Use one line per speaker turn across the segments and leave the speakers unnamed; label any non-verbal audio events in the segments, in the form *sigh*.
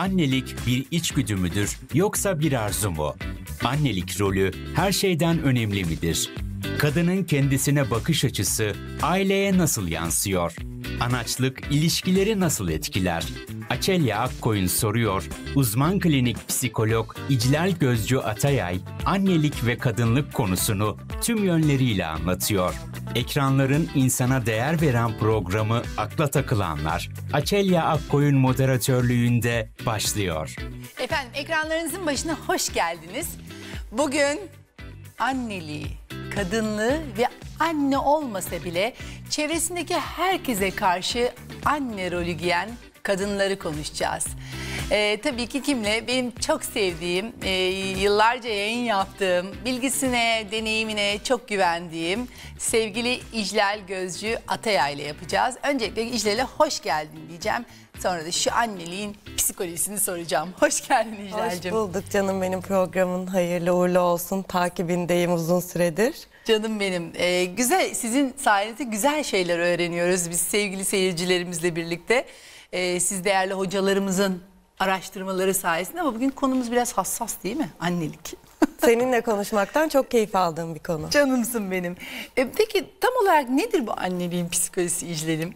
Annelik bir içgüdü müdür yoksa bir arzu mu? Annelik rolü her şeyden önemli midir? Kadının kendisine bakış açısı aileye nasıl yansıyor? Anaçlık ilişkileri nasıl etkiler? Açelya Akkoyun soruyor, uzman klinik psikolog İclal Gözcü Atayay, annelik ve kadınlık konusunu tüm yönleriyle anlatıyor. Ekranların insana değer veren programı Akla Takılanlar, Açelya Akkoyun moderatörlüğünde başlıyor. Efendim ekranlarınızın başına hoş geldiniz. Bugün anneliği, kadınlığı ve anne olmasa bile çevresindeki herkese karşı anne rolü giyen kadınları konuşacağız. Ee, tabii ki kimle? Benim çok sevdiğim, e, yıllarca yayın yaptığım, bilgisine, deneyimine çok güvendiğim sevgili İclal Gözcü Ataya ile yapacağız. Öncelikle İclal'e hoş geldin diyeceğim. Sonra da şu anneliğin psikolojisini soracağım. Hoş geldin İclal'cığım. Hoş
bulduk canım benim programın hayırlı uğurlu olsun. Takibindeyim uzun süredir.
Canım benim. Ee, güzel Sizin sayenizde güzel şeyler öğreniyoruz biz sevgili seyircilerimizle birlikte e, siz değerli hocalarımızın araştırmaları sayesinde ama bugün konumuz biraz hassas değil mi? Annelik. *laughs* Seninle konuşmaktan çok keyif aldığım bir konu. Canımsın benim. E, peki tam
olarak nedir bu anneliğin psikolojisi İclelim?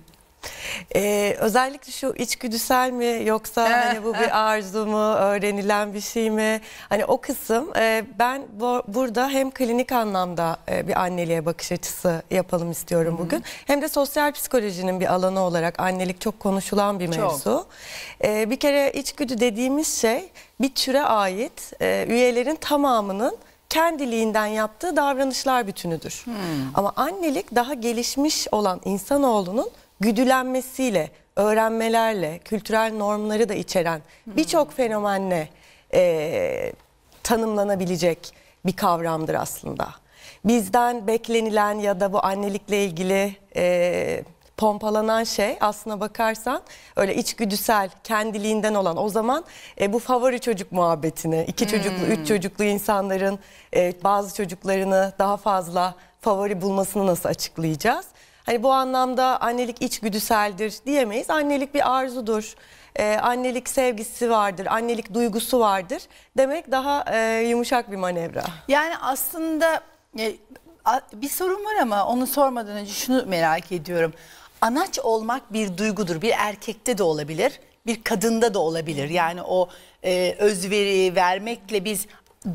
Ee, özellikle şu içgüdüsel mi yoksa *laughs* hani bu bir arzu mu, öğrenilen bir şey mi? Hani o kısım e, ben bu, burada hem klinik anlamda e, bir anneliğe bakış açısı yapalım istiyorum bugün. Hı -hı. Hem de sosyal psikolojinin bir alanı olarak annelik çok konuşulan bir mevzu. E, bir kere içgüdü dediğimiz şey bir türe ait e, üyelerin tamamının kendiliğinden yaptığı davranışlar bütünüdür. Hmm. Ama annelik daha gelişmiş olan insanoğlunun güdülenmesiyle, öğrenmelerle, kültürel normları da içeren birçok fenomenle e, tanımlanabilecek bir kavramdır aslında. Bizden beklenilen ya da bu annelikle ilgili e, pompalanan şey aslına bakarsan öyle içgüdüsel kendiliğinden olan o zaman e, bu favori çocuk muhabbetini iki çocuklu üç hmm. çocuklu insanların e, bazı çocuklarını daha fazla favori bulmasını nasıl açıklayacağız? Hani bu anlamda annelik içgüdüseldir diyemeyiz. Annelik bir arzudur. Ee, annelik sevgisi vardır, annelik duygusu vardır demek daha e, yumuşak bir manevra.
Yani aslında e, a, bir sorun var ama onu sormadan önce şunu merak ediyorum. Anaç olmak bir duygudur, bir erkekte de olabilir, bir kadında da olabilir. Yani o e, özveri vermekle biz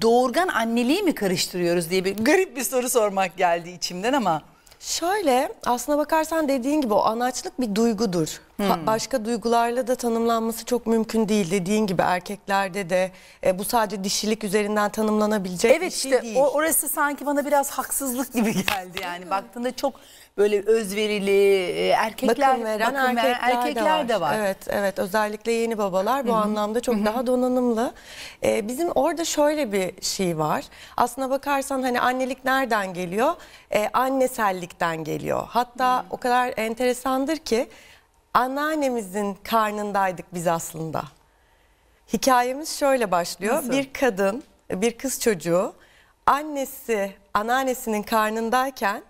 doğurgan anneliği mi karıştırıyoruz diye bir garip bir soru sormak geldi içimden ama... Şöyle aslına bakarsan dediğin gibi o anaçlık bir duygudur. Hmm. Başka duygularla da
tanımlanması çok mümkün değil. Dediğin gibi erkeklerde de e, bu sadece dişilik üzerinden
tanımlanabilecek evet, bir şey işte, değil. Evet işte orası sanki bana biraz haksızlık gibi *laughs* geldi yani. Baktığında çok böyle özverili e, erkekler bakım veren, bakım erkekler, erkekler de var. De var. Evet
evet özellikle yeni babalar bu Hı -hı. anlamda çok Hı -hı. daha donanımlı. Ee, bizim orada şöyle bir şey var. Aslına bakarsan hani annelik nereden geliyor? Ee, annesellikten geliyor. Hatta Hı -hı. o kadar enteresandır ki anneannemizin karnındaydık biz aslında. Hikayemiz şöyle başlıyor. Nasıl? Bir kadın, bir kız çocuğu annesi, anneannesinin karnındayken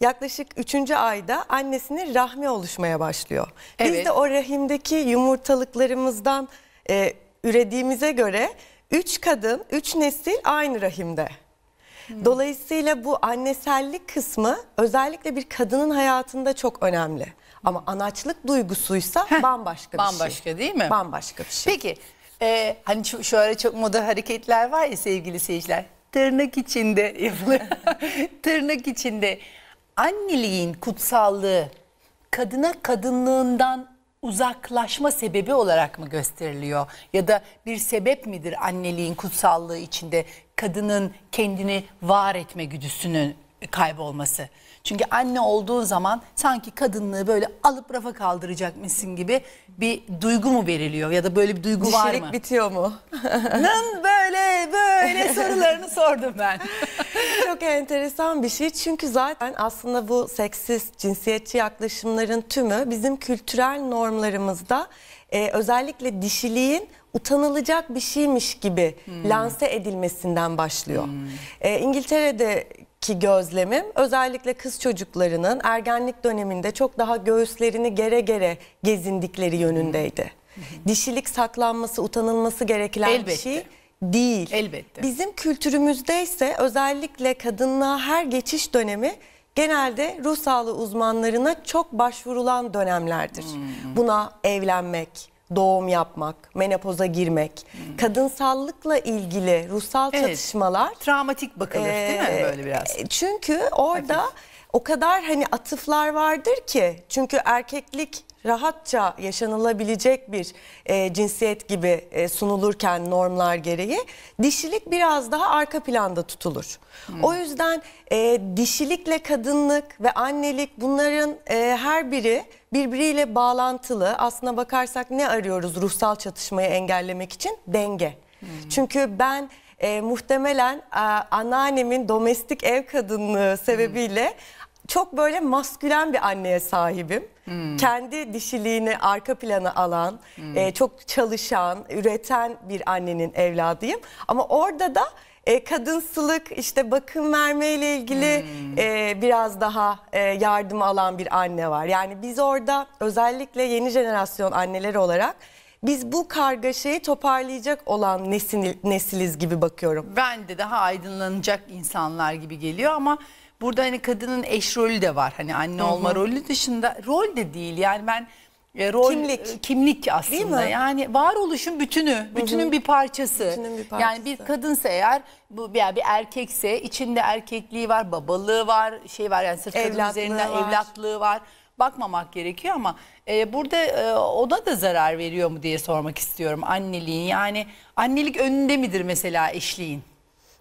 yaklaşık 3. ayda annesinin rahmi oluşmaya başlıyor. Evet. Biz de o rahimdeki yumurtalıklarımızdan e, ürediğimize göre 3 kadın, 3 nesil aynı rahimde. Hmm. Dolayısıyla bu annesellik kısmı özellikle bir
kadının hayatında çok önemli. Ama hmm. anaçlık duygusuysa Heh, bambaşka bir bambaşka, şey. Bambaşka değil mi? Bambaşka bir şey. Peki e, hani şu, şu ara çok moda hareketler var ya sevgili seyirciler. Tırnak içinde yapılır. *laughs* Tırnak içinde anneliğin kutsallığı kadına kadınlığından uzaklaşma sebebi olarak mı gösteriliyor? Ya da bir sebep midir anneliğin kutsallığı içinde kadının kendini var etme güdüsünün kaybolması? Çünkü anne olduğun zaman sanki kadınlığı böyle alıp rafa kaldıracakmışsın gibi bir duygu mu veriliyor ya da böyle bir duygu Dişilik var mı? Dişilik bitiyor mu? Nın
böyle böyle sorularını sordum ben. *laughs* Çok enteresan bir şey çünkü zaten aslında bu seksist cinsiyetçi yaklaşımların tümü bizim kültürel normlarımızda e, özellikle dişiliğin utanılacak bir şeymiş gibi hmm. lanse edilmesinden başlıyor. Hmm. E, İngiltere'de ki gözlemim özellikle kız çocuklarının ergenlik döneminde çok daha göğüslerini gere gere gezindikleri yönündeydi. Dişilik saklanması, utanılması gereken Elbette. bir şey değil. Elbette. Bizim kültürümüzde ise özellikle kadınlığa her geçiş dönemi genelde ruh sağlığı uzmanlarına çok başvurulan dönemlerdir. Hmm. Buna evlenmek, doğum yapmak, menopoza girmek, hmm. kadınsallıkla ilgili ruhsal evet. çatışmalar. Travmatik bakılır ee, değil mi ee,
böyle biraz? E,
çünkü orada Hafif. o kadar hani atıflar vardır ki. Çünkü erkeklik rahatça yaşanılabilecek bir e, cinsiyet gibi e, sunulurken normlar gereği dişilik biraz daha arka planda tutulur. Hmm. O yüzden e, dişilikle kadınlık ve annelik bunların e, her biri birbiriyle bağlantılı. Aslına bakarsak ne arıyoruz ruhsal çatışmayı engellemek için? Denge. Hmm. Çünkü ben e, muhtemelen e, anneannemin domestik ev kadınlığı hmm. sebebiyle... Hmm çok böyle maskülen bir anneye sahibim. Hmm. Kendi dişiliğini arka plana alan, hmm. e, çok çalışan, üreten bir annenin evladıyım. Ama orada da e, kadınsılık, işte bakım vermeyle ilgili hmm. e, biraz daha e, yardım alan bir anne var. Yani biz orada özellikle yeni jenerasyon anneler olarak
biz bu kargaşayı toparlayacak olan nesil, nesiliz gibi bakıyorum. Ben de daha aydınlanacak insanlar gibi geliyor ama burada hani kadının eş rolü de var. Hani anne olma Hı -hı. rolü dışında rol de değil. Yani ben e, rol kimlik, e, kimlik aslında. Yani varoluşun bütünü, bütünün Hı -hı. bir parçası. Bütünün bir parçası. Yani bir kadınsa eğer bu yani bir erkekse içinde erkekliği var, babalığı var, şey var yani sırf kadın üzerinden var. evlatlığı var. Bakmamak gerekiyor ama e, burada e, ona da zarar veriyor mu diye sormak istiyorum anneliğin. Yani annelik önünde midir mesela eşliğin?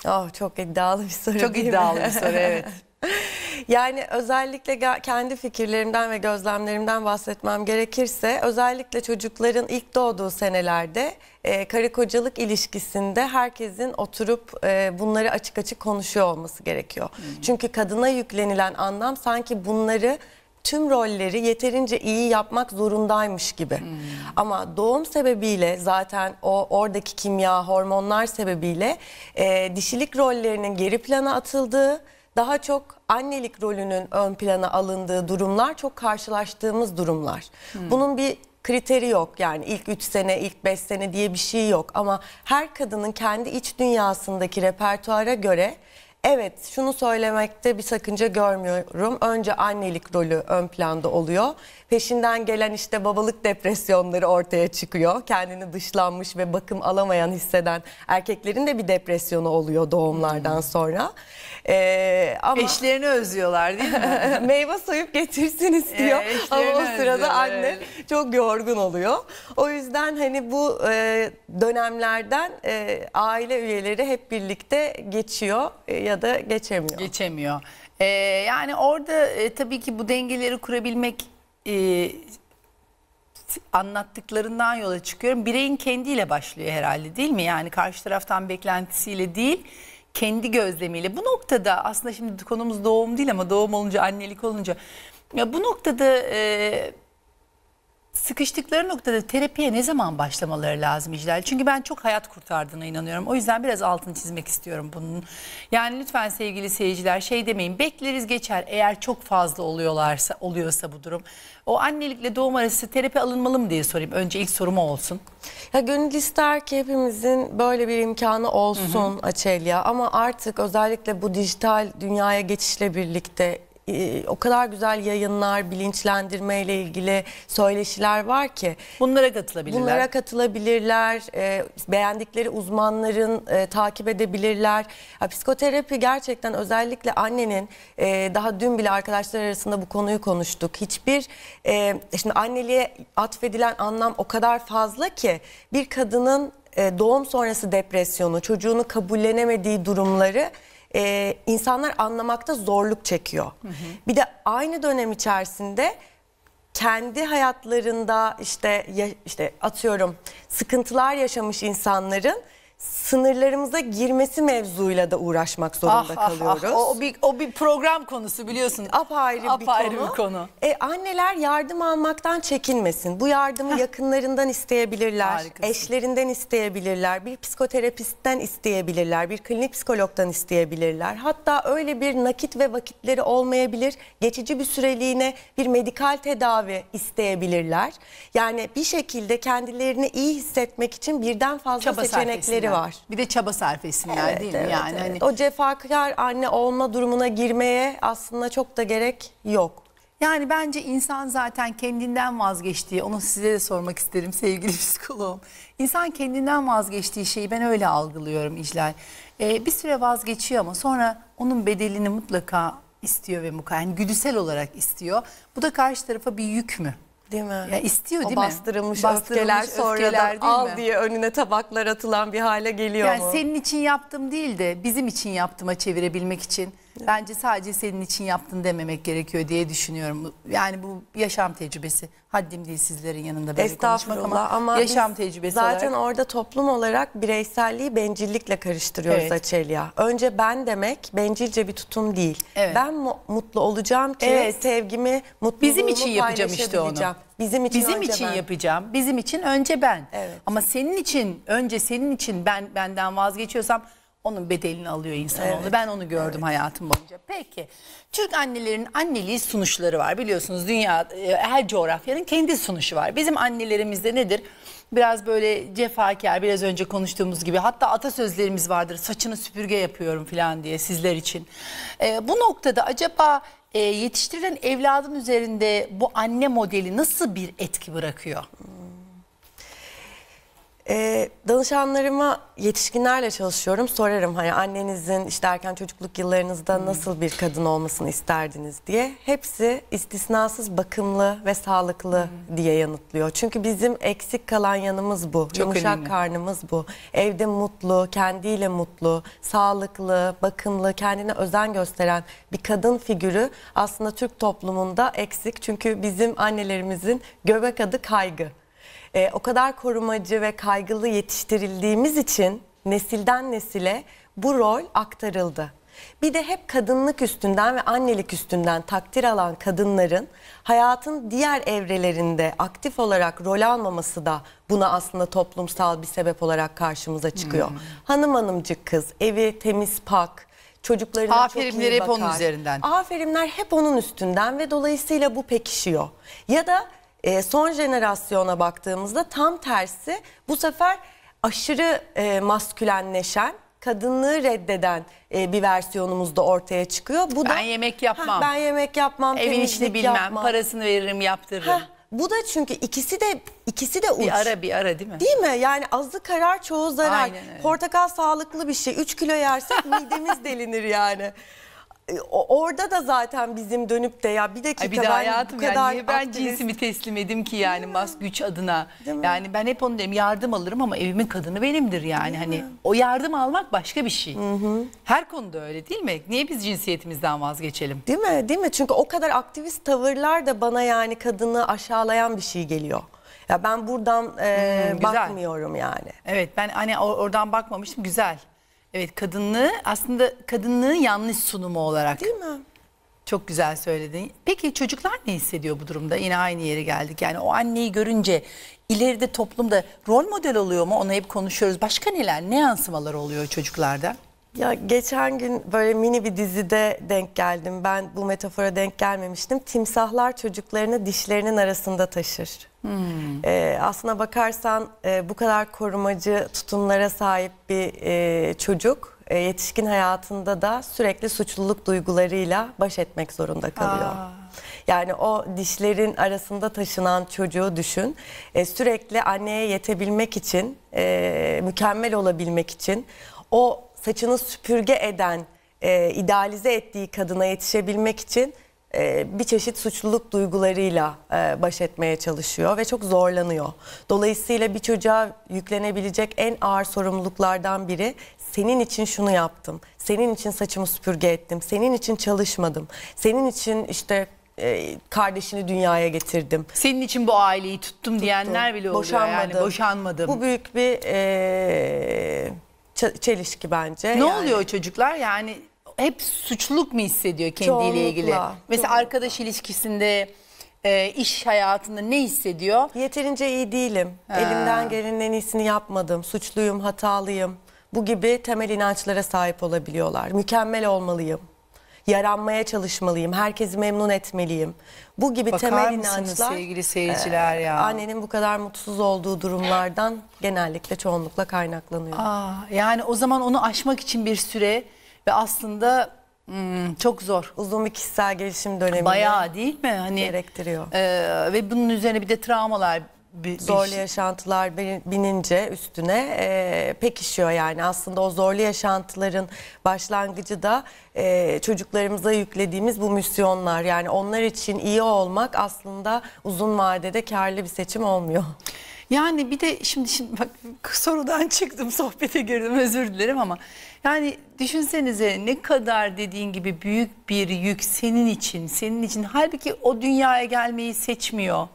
Oh çok iddialı bir soru. Çok iddialı mi? bir soru evet. *laughs* *laughs* Yani özellikle
kendi fikirlerimden ve gözlemlerimden bahsetmem gerekirse özellikle çocukların ilk doğduğu senelerde e, karı kocalık ilişkisinde herkesin oturup e, bunları açık açık konuşuyor olması gerekiyor. Hmm. Çünkü kadına yüklenilen anlam sanki bunları tüm rolleri yeterince iyi yapmak zorundaymış gibi. Hmm. Ama doğum sebebiyle zaten o oradaki kimya, hormonlar sebebiyle e, dişilik rollerinin geri plana atıldığı daha çok annelik rolünün ön plana alındığı durumlar çok karşılaştığımız durumlar. Hmm. Bunun bir kriteri yok yani ilk 3 sene ilk 5 sene diye bir şey yok ama her kadının kendi iç dünyasındaki repertuara göre evet şunu söylemekte bir sakınca görmüyorum önce annelik rolü ön planda oluyor Peşinden gelen işte babalık depresyonları ortaya çıkıyor. Kendini dışlanmış ve bakım alamayan hisseden erkeklerin de bir depresyonu oluyor doğumlardan hmm. sonra. Ee, ama... Eşlerini özlüyorlar değil mi? *laughs* Meyve soyup getirsin istiyor. Ee, ama o sırada anne çok yorgun oluyor. O yüzden hani bu e, dönemlerden e, aile üyeleri hep birlikte
geçiyor e, ya da geçemiyor. Geçemiyor. Ee, yani orada e, tabii ki bu dengeleri kurabilmek e, anlattıklarından yola çıkıyorum. Bireyin kendiyle başlıyor herhalde değil mi? Yani karşı taraftan beklentisiyle değil kendi gözlemiyle. Bu noktada aslında şimdi konumuz doğum değil ama doğum olunca annelik olunca ya bu noktada e, sıkıştıkları noktada terapiye ne zaman başlamaları lazım İclal? Çünkü ben çok hayat kurtardığına inanıyorum. O yüzden biraz altını çizmek istiyorum bunun. Yani lütfen sevgili seyirciler şey demeyin. Bekleriz geçer eğer çok fazla oluyorlarsa oluyorsa bu durum. O annelikle doğum arası terapi alınmalı mı diye sorayım. Önce ilk sorum olsun.
Ya gönül ister ki hepimizin böyle bir imkanı olsun Açelya ama artık özellikle bu dijital dünyaya geçişle birlikte e, o kadar güzel yayınlar, bilinçlendirme ile ilgili söyleşiler var ki. Bunlara katılabilirler. Bunlara katılabilirler. E, beğendikleri uzmanların e, takip edebilirler. psikoterapi gerçekten özellikle annenin daha dün bile arkadaşlar arasında bu konuyu konuştuk. Hiçbir şimdi anneliğe atfedilen anlam o kadar fazla ki bir kadının doğum sonrası depresyonu, çocuğunu kabullenemediği durumları e, insanlar anlamakta zorluk çekiyor. Hı hı. Bir de aynı dönem içerisinde kendi hayatlarında işte işte atıyorum sıkıntılar yaşamış insanların sınırlarımıza girmesi mevzuyla da uğraşmak ah, zorunda ah, ah. kalıyoruz. Ah, ah.
O, bir, o bir program konusu biliyorsun. Apayrı, Apayrı bir konu. Bir konu.
E, anneler yardım almaktan çekinmesin. Bu yardımı yakınlarından isteyebilirler, Harikasın. eşlerinden isteyebilirler, bir psikoterapistten isteyebilirler, bir klinik psikologdan isteyebilirler. Hatta öyle bir nakit ve vakitleri olmayabilir. Geçici bir süreliğine bir medikal tedavi isteyebilirler. Yani bir şekilde kendilerini iyi hissetmek için birden fazla Çaba seçenekleri Emekleri var.
Bir de çaba sarf etsinler evet, değil mi? Evet, yani hani evet. hani o cefakar anne olma durumuna girmeye aslında çok da gerek yok. Yani bence insan zaten kendinden vazgeçtiği, onu size de sormak isterim sevgili *laughs* psikoloğum. İnsan kendinden vazgeçtiği şeyi ben öyle algılıyorum İclal. Ee, bir süre vazgeçiyor ama sonra onun bedelini mutlaka istiyor ve mukayen Yani güdüsel olarak istiyor. Bu da karşı tarafa bir yük mü? Değil mi? Ya istiyor o değil mi? Bastırılmış, bastırılmış öfkeler, sonradan al mi? diye
önüne tabaklar atılan bir hale geliyor yani mu? Yani senin
için yaptım değil de bizim için yaptıma çevirebilmek için Bence sadece senin için yaptın dememek gerekiyor diye düşünüyorum. Yani bu yaşam tecrübesi. Haddim değil sizlerin yanında böyle konuşmak ama, ama yaşam tecrübesi Zaten olarak...
orada toplum olarak bireyselliği bencillikle karıştırıyoruz evet. Açelya. Önce ben demek bencilce bir tutum değil. Evet. Ben mutlu olacağım ki evet. sevgimi, mutluluğumu Bizim için yapacağım işte onu. Bizim için Bizim önce için ben. yapacağım.
Bizim için önce ben. Evet. Ama senin için önce senin için ben benden vazgeçiyorsam onun bedelini alıyor insanoğlu. Evet, ben onu gördüm evet. hayatım boyunca. Peki. Türk annelerin anneliği sunuşları var. Biliyorsunuz dünya e, her coğrafyanın kendi sunuşu var. Bizim annelerimizde nedir? Biraz böyle cefakar, biraz önce konuştuğumuz gibi. Hatta atasözlerimiz vardır. Saçını süpürge yapıyorum falan diye sizler için. Ee, bu noktada acaba e, yetiştirilen evladın üzerinde bu anne modeli nasıl bir etki bırakıyor? Hmm.
Ee, danışanlarıma yetişkinlerle çalışıyorum. Sorarım hani annenizin işte erken çocukluk yıllarınızda hmm. nasıl bir kadın olmasını isterdiniz diye. Hepsi istisnasız bakımlı ve sağlıklı hmm. diye yanıtlıyor. Çünkü bizim eksik kalan yanımız bu. Çok Yumuşak önemli. karnımız bu. Evde mutlu, kendiyle mutlu, sağlıklı, bakımlı, kendine özen gösteren bir kadın figürü aslında Türk toplumunda eksik. Çünkü bizim annelerimizin göbek adı kaygı e, o kadar korumacı ve kaygılı yetiştirildiğimiz için nesilden nesile bu rol aktarıldı. Bir de hep kadınlık üstünden ve annelik üstünden takdir alan kadınların hayatın diğer evrelerinde aktif olarak rol almaması da buna aslında toplumsal bir sebep olarak karşımıza çıkıyor. Hmm. Hanım hanımcık kız, evi temiz pak, çocuklarına Aferimleri çok iyi bakar. hep onun üzerinden. Aferinler hep onun üstünden ve dolayısıyla bu pekişiyor. Ya da e, son jenerasyona baktığımızda tam tersi bu sefer aşırı e, maskülenleşen kadınlığı reddeden e, bir versiyonumuz da ortaya çıkıyor. Bu ben da, yemek yapmam. Ha, ben yemek yapmam. Evin işini bilmem. Yapmam. Parasını
veririm yaptırırım. Ha, bu da çünkü ikisi de ikisi de uç. Bir ara bir ara değil mi?
Değil mi? Yani azı karar çoğu zarar. Aynen öyle. Portakal sağlıklı bir şey. 3 kilo yersek
midemiz *laughs* delinir yani. E, orada da zaten bizim dönüp de ya bir dakika bir de ben hayatım bu kadar yani niye ben aktivist- cinsimi teslim edim ki yani mas güç adına. Yani ben hep onu derim yardım alırım ama evimin kadını benimdir yani. hani o yardım almak başka bir şey. Her konuda öyle değil mi? Niye biz cinsiyetimizden vazgeçelim? Değil mi? Değil mi? Çünkü o kadar aktivist
tavırlar da bana yani kadını aşağılayan bir şey geliyor. Ya ben buradan e, hmm, güzel. bakmıyorum
yani. Evet ben hani oradan bakmamıştım güzel. Evet kadınlığı aslında kadınlığın yanlış sunumu olarak. Değil mi? Çok güzel söyledin. Peki çocuklar ne hissediyor bu durumda? Yine aynı yere geldik. Yani o anneyi görünce ileride toplumda rol model oluyor mu? Onu hep konuşuyoruz. Başka neler, ne yansımalar oluyor çocuklarda? Ya
geçen gün böyle mini bir dizide denk geldim. Ben bu metafora denk gelmemiştim. Timsahlar çocuklarını dişlerinin arasında taşır.
Hmm.
Ee, aslına bakarsan e, bu kadar korumacı tutumlara sahip bir e, çocuk e, yetişkin hayatında da sürekli suçluluk duygularıyla baş etmek zorunda kalıyor. Aa. Yani o dişlerin arasında taşınan çocuğu düşün. E, sürekli anneye yetebilmek için, e, mükemmel olabilmek için o saçını süpürge eden, e, idealize ettiği kadına yetişebilmek için e, bir çeşit suçluluk duygularıyla e, baş etmeye çalışıyor ve çok zorlanıyor. Dolayısıyla bir çocuğa yüklenebilecek en ağır sorumluluklardan biri senin için şunu yaptım, senin için saçımı süpürge ettim, senin için çalışmadım, senin için işte e, kardeşini dünyaya getirdim. Senin için bu aileyi tuttum,
tuttum. diyenler bile oluyor boşanmadım. yani boşanmadım.
Bu büyük bir... Ee çelişki bence. Ne yani. oluyor
çocuklar yani hep suçluluk mu hissediyor kendiyle çoğunlukla, Mesela arkadaş ilişkisinde e, iş hayatında ne hissediyor? Yeterince iyi değilim. Ha. Elimden
gelenin en iyisini yapmadım. Suçluyum, hatalıyım. Bu gibi temel inançlara sahip olabiliyorlar. Mükemmel olmalıyım yaranmaya çalışmalıyım, herkesi memnun etmeliyim. Bu gibi Bakar temel inançlar sevgili seyirciler e, ya. Annenin bu kadar mutsuz olduğu durumlardan
genellikle çoğunlukla kaynaklanıyor. Aa, yani o zaman onu aşmak için bir süre ve aslında Hmm, çok zor. Uzun bir kişisel gelişim dönemi. Bayağı değil mi? Hani, gerektiriyor. E, ve bunun üzerine bir de travmalar bir, zorlu yaşantılar
binince üstüne e, pekişiyor yani aslında o zorlu yaşantıların başlangıcı da e, çocuklarımıza yüklediğimiz bu misyonlar yani onlar için iyi olmak aslında uzun vadede karlı bir seçim olmuyor. Yani bir de
şimdi şimdi bak sorudan *laughs* çıktım sohbete girdim özür dilerim ama yani düşünsenize ne kadar dediğin gibi büyük bir yük senin için senin için halbuki o dünyaya gelmeyi seçmiyor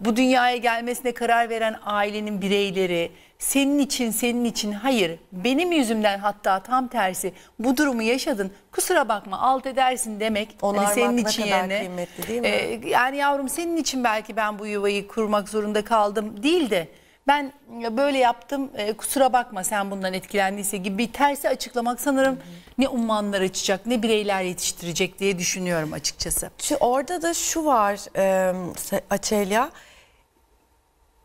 bu dünyaya gelmesine karar veren ailenin bireyleri senin için senin için hayır benim yüzümden hatta tam tersi bu durumu yaşadın kusura bakma alt edersin demek hani Onarmak hani senin için ne kadar yerine kıymetli
değil mi? E,
yani yavrum senin için belki ben bu yuvayı kurmak zorunda kaldım değil de ben böyle yaptım e, kusura bakma sen bundan etkilendiyse gibi bir tersi açıklamak sanırım hı hı. ne ummanlar açacak ne bireyler yetiştirecek diye düşünüyorum açıkçası. orada da
şu var e, Açelya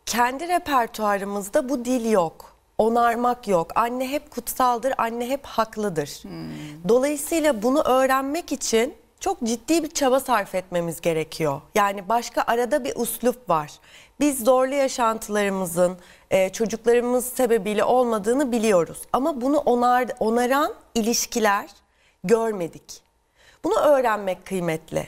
kendi repertuarımızda bu dil yok. Onarmak yok. Anne hep kutsaldır, anne hep haklıdır. Hmm. Dolayısıyla bunu öğrenmek için çok ciddi bir çaba sarf etmemiz gerekiyor. Yani başka arada bir uslup var. Biz zorlu yaşantılarımızın e, çocuklarımız sebebiyle olmadığını biliyoruz. Ama bunu onar, onaran ilişkiler görmedik. Bunu öğrenmek kıymetli.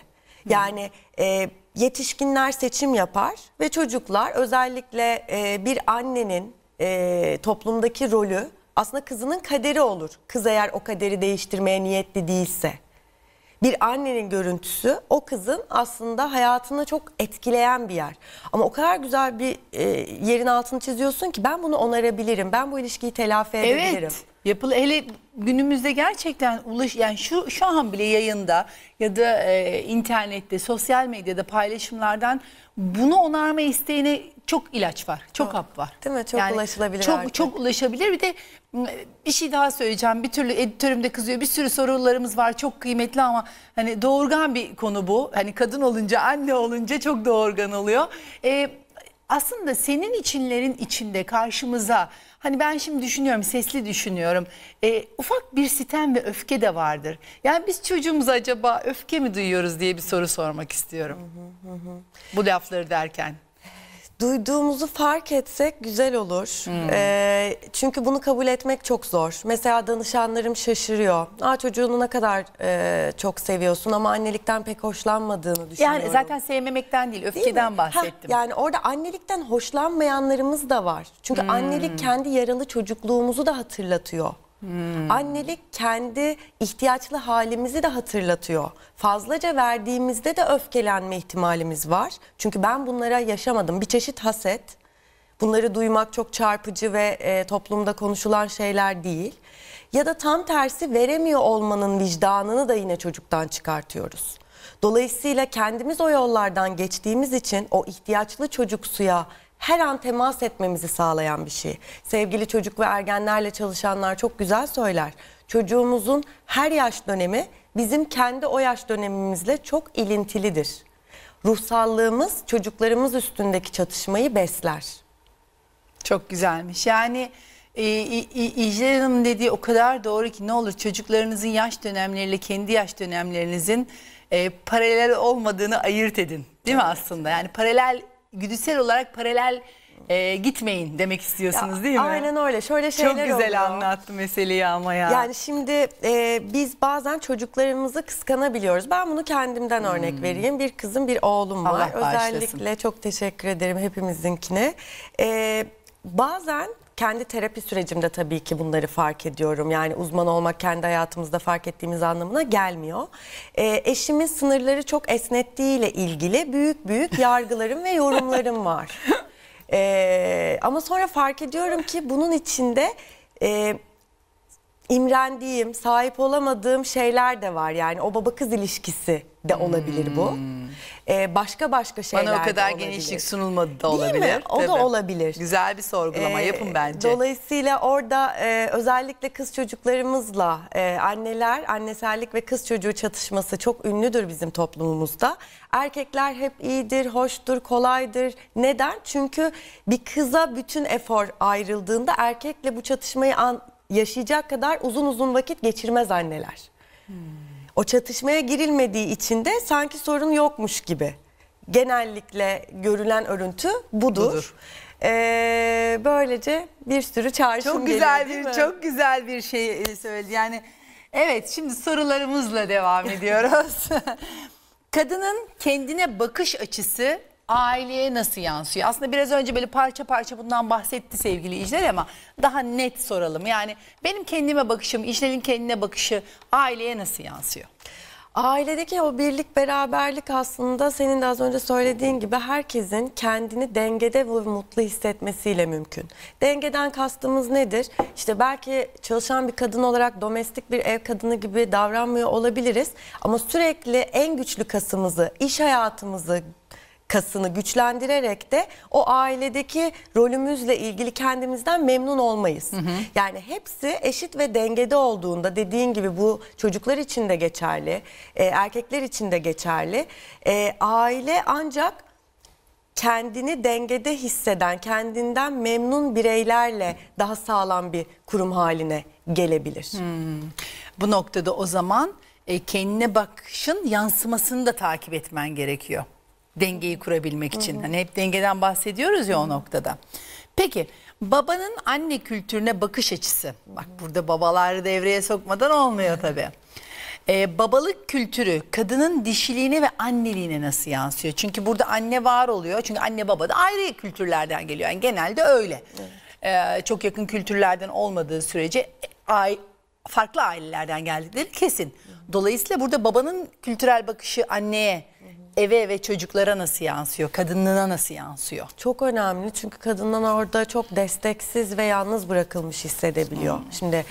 Hmm. Yani... Hmm. E, yetişkinler seçim yapar ve çocuklar özellikle e, bir annenin e, toplumdaki rolü aslında kızının kaderi olur. Kız eğer o kaderi değiştirmeye niyetli değilse. Bir annenin görüntüsü o kızın aslında hayatını çok etkileyen bir yer. Ama o kadar güzel bir e, yerin altını çiziyorsun
ki ben bunu onarabilirim. Ben bu ilişkiyi telafi edebilirim. Evet. Yapılı hele günümüzde gerçekten ulaş yani şu şu an bile yayında ya da e, internette, sosyal medyada paylaşımlardan bunu onarma isteğine çok ilaç var. Çok hap var. Değil mi? Çok yani ulaşılabilir Çok artık. çok ulaşabilir. Bir de bir şey daha söyleyeceğim. Bir türlü editörüm de kızıyor. Bir sürü sorularımız var. Çok kıymetli ama hani doğurgan bir konu bu. Hani kadın olunca, anne olunca çok doğurgan oluyor. Eee aslında senin içinlerin içinde karşımıza hani ben şimdi düşünüyorum sesli düşünüyorum e, ufak bir sitem ve öfke de vardır. Yani biz çocuğumuza acaba öfke mi duyuyoruz diye bir soru sormak istiyorum. Hı hı hı. Bu lafları derken duyduğumuzu fark etsek güzel
olur. Hmm. E, çünkü bunu kabul etmek çok zor. Mesela danışanlarım şaşırıyor. Aa çocuğunu ne kadar e, çok seviyorsun ama annelikten pek hoşlanmadığını düşünüyorum. Yani zaten
sevmemekten değil öfkeden değil bahsettim. Heh,
yani orada annelikten hoşlanmayanlarımız da var. Çünkü hmm. annelik kendi yaralı çocukluğumuzu da hatırlatıyor. Hmm. Annelik kendi ihtiyaçlı halimizi de hatırlatıyor. Fazlaca verdiğimizde de öfkelenme ihtimalimiz var. Çünkü ben bunlara yaşamadım. Bir çeşit haset. Bunları duymak çok çarpıcı ve e, toplumda konuşulan şeyler değil. Ya da tam tersi veremiyor olmanın vicdanını da yine çocuktan çıkartıyoruz. Dolayısıyla kendimiz o yollardan geçtiğimiz için o ihtiyaçlı çocuk suya her an temas etmemizi sağlayan bir şey. Sevgili çocuk ve ergenlerle çalışanlar çok güzel söyler. Çocuğumuzun her yaş dönemi bizim kendi o yaş dönemimizle çok ilintilidir.
Ruhsallığımız çocuklarımız üstündeki çatışmayı besler. Çok güzelmiş. Yani e, İcler Hanım dediği o kadar doğru ki ne olur çocuklarınızın yaş dönemleriyle kendi yaş dönemlerinizin e, paralel olmadığını ayırt edin. Değil mi aslında? Yani paralel güdüsel olarak paralel e, gitmeyin demek istiyorsunuz ya, değil mi? Aynen öyle. Şöyle şeyler Çok güzel oluyor. anlattı meseleyi ama ya. Yani şimdi
e, biz bazen çocuklarımızı kıskanabiliyoruz. Ben bunu kendimden hmm. örnek vereyim. Bir kızım bir oğlum var. Allah Özellikle çok teşekkür ederim hepimizinkine. E, bazen kendi terapi sürecimde tabii ki bunları fark ediyorum. Yani uzman olmak kendi hayatımızda fark ettiğimiz anlamına gelmiyor. E, eşimin sınırları çok esnettiğiyle ilgili büyük büyük *laughs* yargılarım ve yorumlarım var. E, ama sonra fark ediyorum ki bunun içinde... E, imrendiğim, sahip olamadığım şeyler de var. Yani o baba kız ilişkisi de olabilir bu. Hmm. Ee, başka başka şeyler Bana o kadar genişlik sunulmadı
da olabilir. Değil mi? O Tabii. da
olabilir. Güzel bir sorgulama ee, yapın bence. Dolayısıyla orada e, özellikle kız çocuklarımızla e, anneler, annesellik ve kız çocuğu çatışması çok ünlüdür bizim toplumumuzda. Erkekler hep iyidir, hoştur, kolaydır. Neden? Çünkü bir kıza bütün efor ayrıldığında erkekle bu çatışmayı an, yaşayacak kadar uzun uzun vakit geçirmez anneler. Hmm o çatışmaya girilmediği için de sanki sorun yokmuş gibi. Genellikle görülen örüntü budur. budur. Ee, böylece bir sürü
çarşım çok güzel geliyor, bir mi? çok güzel bir şey e, söyledi. Yani evet şimdi sorularımızla devam *laughs* ediyoruz. *laughs* Kadının kendine bakış açısı aileye nasıl yansıyor? Aslında biraz önce böyle parça parça bundan bahsetti sevgili İcler ama daha net soralım. Yani benim kendime bakışım, İcler'in kendine bakışı aileye nasıl yansıyor? Ailedeki o birlik beraberlik aslında senin
de az önce söylediğin gibi herkesin kendini dengede ve mutlu hissetmesiyle mümkün. Dengeden kastımız nedir? İşte belki çalışan bir kadın olarak domestik bir ev kadını gibi davranmıyor olabiliriz ama sürekli en güçlü kasımızı, iş hayatımızı, kasını güçlendirerek de o ailedeki rolümüzle ilgili kendimizden memnun olmayız. Hı hı. Yani hepsi eşit ve dengede olduğunda dediğin gibi bu çocuklar için de geçerli, e, erkekler için de geçerli. E, aile ancak kendini dengede hisseden, kendinden memnun
bireylerle daha sağlam bir kurum haline gelebilir. Hmm. Bu noktada o zaman e, kendine bakışın yansımasını da takip etmen gerekiyor dengeyi kurabilmek için. Hı hı. Hani hep dengeden bahsediyoruz ya o noktada. Peki babanın anne kültürüne bakış açısı. Bak burada babaları devreye sokmadan olmuyor tabii. Ee, babalık kültürü kadının dişiliğine ve anneliğine nasıl yansıyor? Çünkü burada anne var oluyor. Çünkü anne baba da ayrı kültürlerden geliyor. Yani genelde öyle. Evet. Ee, çok yakın kültürlerden olmadığı sürece ay, farklı ailelerden geldikleri kesin. Dolayısıyla burada babanın kültürel bakışı anneye eve eve çocuklara nasıl yansıyor? Kadınlığına nasıl yansıyor? Çok önemli çünkü kadından orada çok
desteksiz ve yalnız bırakılmış hissedebiliyor. Hmm. Şimdi e,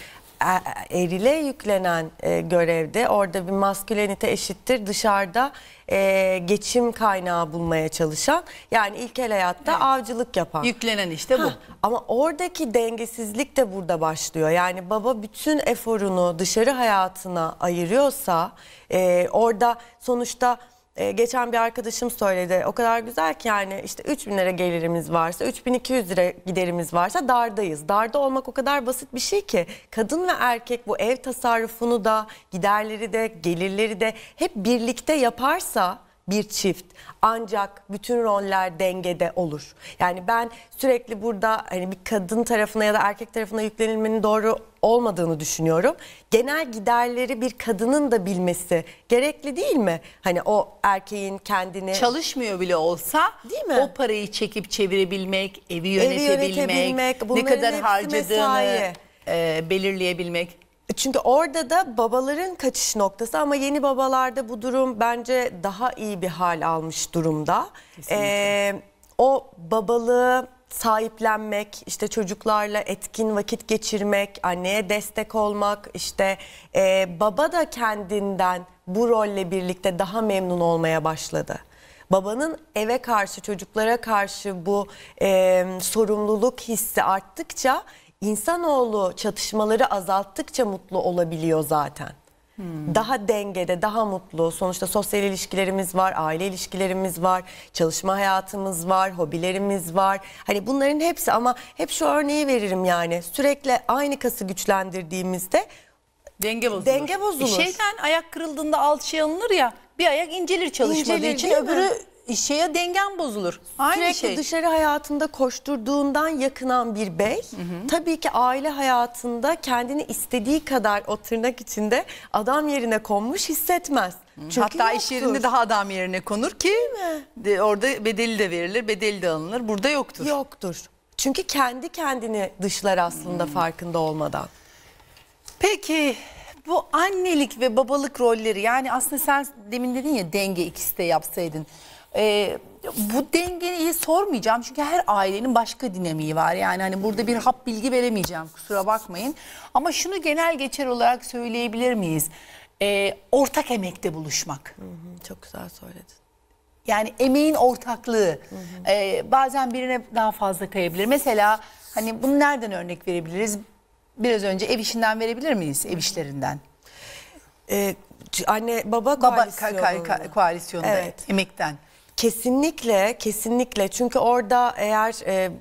e, erile yüklenen e, görevde orada bir maskülenite eşittir dışarıda e, geçim kaynağı bulmaya çalışan yani ilkel hayatta evet. avcılık yapan. Yüklenen işte bu. Ha, ama oradaki dengesizlik de burada başlıyor. Yani baba bütün eforunu dışarı hayatına ayırıyorsa e, orada sonuçta ee, geçen bir arkadaşım söyledi. O kadar güzel ki yani işte 3 bin lira gelirimiz varsa, 3 bin 200 lira giderimiz varsa dardayız. Darda olmak o kadar basit bir şey ki kadın ve erkek bu ev tasarrufunu da, giderleri de, gelirleri de hep birlikte yaparsa bir çift. Ancak bütün roller dengede olur. Yani ben sürekli burada hani bir kadın tarafına ya da erkek tarafına yüklenilmenin doğru olmadığını düşünüyorum. Genel giderleri bir kadının da bilmesi gerekli değil mi? Hani o erkeğin kendini
çalışmıyor bile olsa değil mi? O parayı çekip çevirebilmek, evi yönetebilmek, evi yönetebilmek ne kadar harcadığını e, belirleyebilmek. Çünkü orada da
babaların kaçış noktası ama yeni babalarda bu durum bence daha iyi bir hal almış durumda. Ee, o babalığı sahiplenmek, işte çocuklarla etkin vakit geçirmek, anneye destek olmak, işte e, baba da kendinden bu rolle birlikte daha memnun olmaya başladı. Babanın eve karşı, çocuklara karşı bu e, sorumluluk hissi arttıkça İnsanoğlu çatışmaları azalttıkça mutlu olabiliyor zaten. Hmm. Daha dengede, daha mutlu. Sonuçta sosyal ilişkilerimiz var, aile ilişkilerimiz var, çalışma hayatımız var, hobilerimiz var. Hani bunların hepsi ama hep şu örneği veririm yani. Sürekli aynı kası güçlendirdiğimizde Denge bozulur. Denge bozulur. Bir e şeyden
ayak kırıldığında alt şey alınır ya bir ayak incelir çalışmadığı İncelir, için öbürü mi? şeye dengen bozulur. Aynı Sürekli şey. dışarı hayatında koşturduğundan yakınan
bir bey hı hı. tabii ki aile hayatında kendini istediği kadar o tırnak içinde
adam yerine konmuş hissetmez. Hı. Çünkü Hatta yoktur. iş yerinde daha adam yerine konur ki de, orada bedeli de verilir, bedeli de alınır. Burada yoktur. Yoktur. Çünkü kendi kendini dışlar aslında hmm. farkında olmadan. Peki bu annelik ve babalık rolleri yani aslında sen demin dedin ya denge ikisi de yapsaydın. E, bu dengeyi sormayacağım çünkü her ailenin başka dinamiği var. Yani hani burada bir hap bilgi veremeyeceğim kusura bakmayın. Ama şunu genel geçer olarak söyleyebilir miyiz? E, ortak emekte buluşmak. çok güzel söyledin. Yani emeğin ortaklığı hı ee, bazen birine daha fazla kayabilir. Mesela hani bunu nereden örnek verebiliriz? Biraz önce ev işinden verebilir miyiz? Ev işlerinden. Ee, anne baba koalisyonunda. Baba ka, ka, ka, koalisyonda evet. emekten.
Kesinlikle, kesinlikle. Çünkü orada eğer e,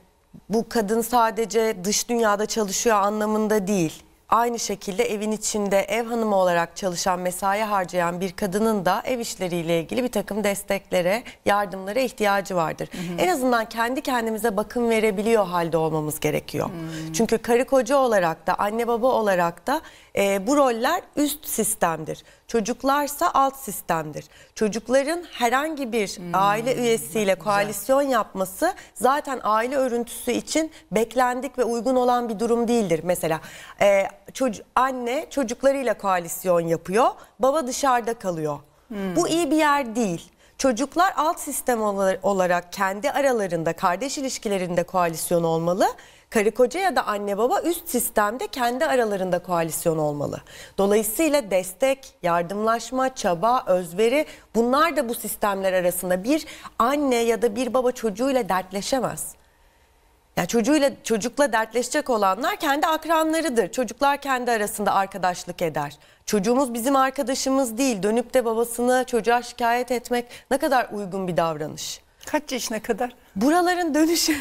bu kadın sadece dış dünyada çalışıyor anlamında değil Aynı şekilde evin içinde ev hanımı olarak çalışan, mesai harcayan bir kadının da ev işleriyle ilgili bir takım desteklere, yardımlara ihtiyacı vardır. Hı hı. En azından kendi kendimize bakım verebiliyor halde olmamız gerekiyor. Hı. Çünkü karı koca olarak da, anne baba olarak da e, bu roller üst sistemdir. Çocuklarsa alt sistemdir. Çocukların herhangi bir hmm. aile üyesiyle Güzel. koalisyon yapması zaten aile örüntüsü için beklendik ve uygun olan bir durum değildir. Mesela e, çoc- anne çocuklarıyla koalisyon yapıyor. Baba dışarıda kalıyor. Hmm. Bu iyi bir yer değil. Çocuklar alt sistem olarak kendi aralarında kardeş ilişkilerinde koalisyon olmalı. Karı koca ya da anne baba üst sistemde kendi aralarında koalisyon olmalı. Dolayısıyla destek, yardımlaşma, çaba, özveri bunlar da bu sistemler arasında bir anne ya da bir baba çocuğuyla dertleşemez. Ya çocuğuyla çocukla dertleşecek olanlar kendi akranlarıdır. Çocuklar kendi arasında arkadaşlık eder. Çocuğumuz bizim arkadaşımız değil. Dönüp de babasını çocuğa şikayet etmek ne kadar uygun bir davranış. Kaç yaşına kadar? Buraların dönüşü... *laughs*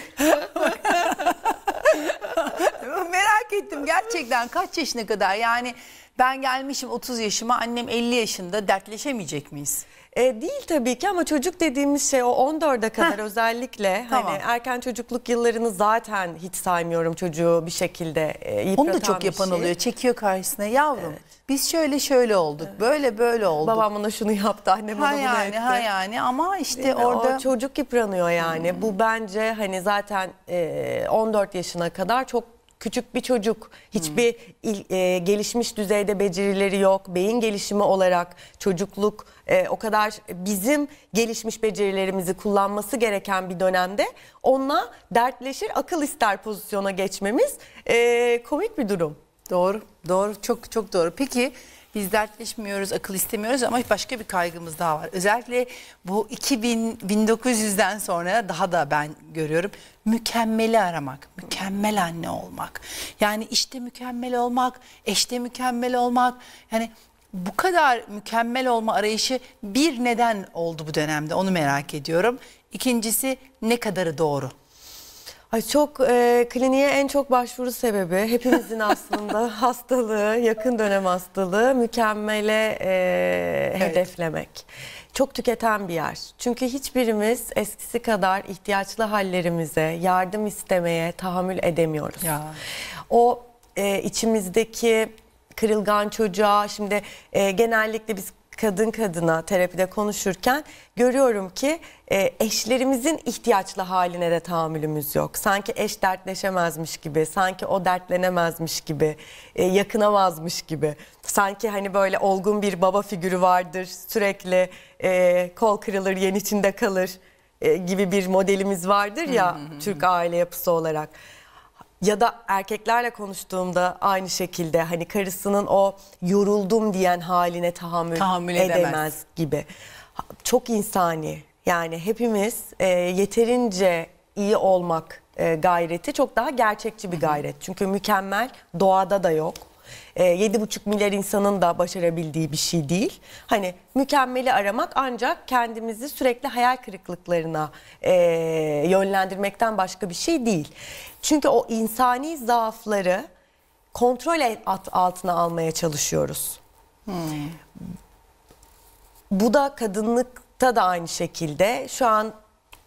Merak ettim gerçekten kaç yaşına kadar yani ben gelmişim 30 yaşıma annem 50 yaşında dertleşemeyecek miyiz? E, değil tabii ki ama çocuk dediğimiz
şey o 14'e kadar Heh. özellikle hani tamam. hani erken çocukluk yıllarını zaten hiç saymıyorum çocuğu bir şekilde e, yıpratan Onu da çok yapan şey. oluyor
çekiyor karşısına yavrum. Evet. Biz şöyle şöyle olduk, evet. böyle böyle olduk. Babam bana şunu yaptı, annem bana bunu yani, etti. Ha yani ama işte Değil orada... O
çocuk yıpranıyor yani. Hmm. Bu bence hani zaten e, 14 yaşına kadar çok küçük bir çocuk. Hiçbir hmm. il, e, gelişmiş düzeyde becerileri yok. Beyin gelişimi olarak çocukluk e, o kadar bizim gelişmiş becerilerimizi kullanması gereken bir dönemde onunla dertleşir akıl ister pozisyona
geçmemiz e, komik bir durum. Doğru, doğru. Çok çok doğru. Peki biz dertleşmiyoruz, akıl istemiyoruz ama başka bir kaygımız daha var. Özellikle bu 2000 1900'den sonra daha da ben görüyorum. Mükemmeli aramak, mükemmel anne olmak. Yani işte mükemmel olmak, eşte mükemmel olmak. Yani bu kadar mükemmel olma arayışı bir neden oldu bu dönemde onu merak ediyorum. İkincisi ne kadarı doğru? Ay çok e, kliniğe en
çok başvuru sebebi hepimizin *laughs* aslında hastalığı, yakın dönem hastalığı mükemmele e, evet. hedeflemek. Çok tüketen bir yer. Çünkü hiçbirimiz eskisi kadar ihtiyaçlı hallerimize, yardım istemeye tahammül edemiyoruz. Ya. O e, içimizdeki kırılgan çocuğa şimdi e, genellikle biz kadın kadına terapide konuşurken görüyorum ki e, eşlerimizin ihtiyaçlı haline de tahammülümüz yok. Sanki eş dertleşemezmiş gibi, sanki o dertlenemezmiş gibi, e, yakınamazmış gibi. Sanki hani böyle olgun bir baba figürü vardır, sürekli e, kol kırılır, yen içinde kalır e, gibi bir modelimiz vardır ya Türk aile yapısı olarak ya da erkeklerle konuştuğumda aynı şekilde hani karısının o yoruldum diyen haline tahammül, tahammül edemez. edemez gibi. Çok insani yani hepimiz e, yeterince iyi olmak e, gayreti çok daha gerçekçi bir gayret. Çünkü mükemmel doğada da yok e, ee, 7,5 milyar insanın da başarabildiği bir şey değil. Hani mükemmeli aramak ancak kendimizi sürekli hayal kırıklıklarına e, yönlendirmekten başka bir şey değil. Çünkü o insani zaafları kontrol altına almaya çalışıyoruz. Hmm. Bu da kadınlıkta da aynı şekilde. Şu an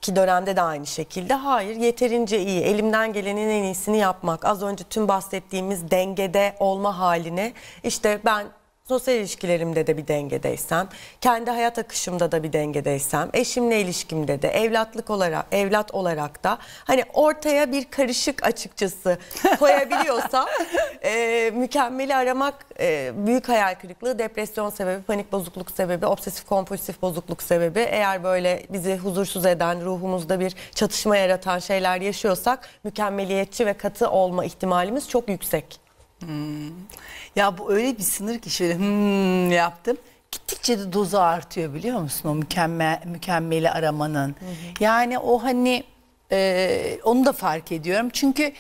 ki dönemde de aynı şekilde hayır yeterince iyi elimden gelenin en iyisini yapmak az önce tüm bahsettiğimiz dengede olma haline işte ben sosyal ilişkilerimde de bir dengedeysem, kendi hayat akışımda da bir dengedeysem, eşimle ilişkimde de evlatlık olarak evlat olarak da hani ortaya bir karışık açıkçası koyabiliyorsam *laughs* e, mükemmeli aramak e, büyük hayal kırıklığı, depresyon sebebi, panik bozukluk sebebi, obsesif kompulsif bozukluk sebebi. Eğer böyle bizi huzursuz eden, ruhumuzda bir çatışma yaratan şeyler yaşıyorsak mükemmeliyetçi ve katı
olma ihtimalimiz çok yüksek. Hmm. Ya bu öyle bir sınır ki şöyle hmm yaptım. Gittikçe de dozu artıyor biliyor musun o mükemmel mükemmeli aramanın. Hı hı. Yani o hani e, onu da fark ediyorum. Çünkü